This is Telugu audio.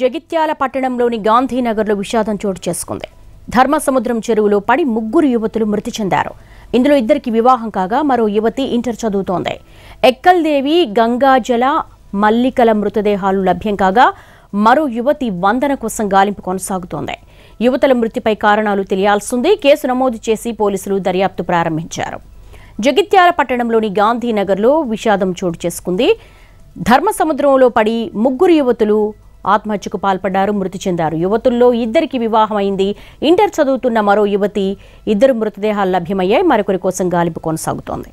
జగిత్యాల పట్టణంలోని గాంధీనగర్లో విషాదం చోటు చేసుకుంది ధర్మసముద్రం చెరువులో పడి ముగ్గురు యువతులు మృతి చెందారు ఇందులో ఇద్దరికి వివాహం కాగా మరో యువతి ఇంటర్ చదువుతోంది ఎక్కల్దేవి గంగాజల మల్లికల మృతదేహాలు లభ్యం కాగా మరో యువతి వందన కోసం గాలింపు కొనసాగుతోంది యువతల మృతిపై కారణాలు తెలియాల్సింది కేసు నమోదు చేసి పోలీసులు దర్యాప్తు ప్రారంభించారు జగిత్యాల పట్టణంలోని గాంధీనగర్లో విషాదం చోటు చేసుకుంది ధర్మసముద్రంలో పడి ముగ్గురు యువతులు ఆత్మహత్యకు పాల్పడ్డారు మృతి చెందారు యువతుల్లో ఇద్దరికి వివాహం అయింది ఇంటర్ చదువుతున్న మరో యువతి ఇద్దరు మృతదేహాలు లభ్యమయ్యాయి మరొకరి కోసం గాలింపు కొనసాగుతోంది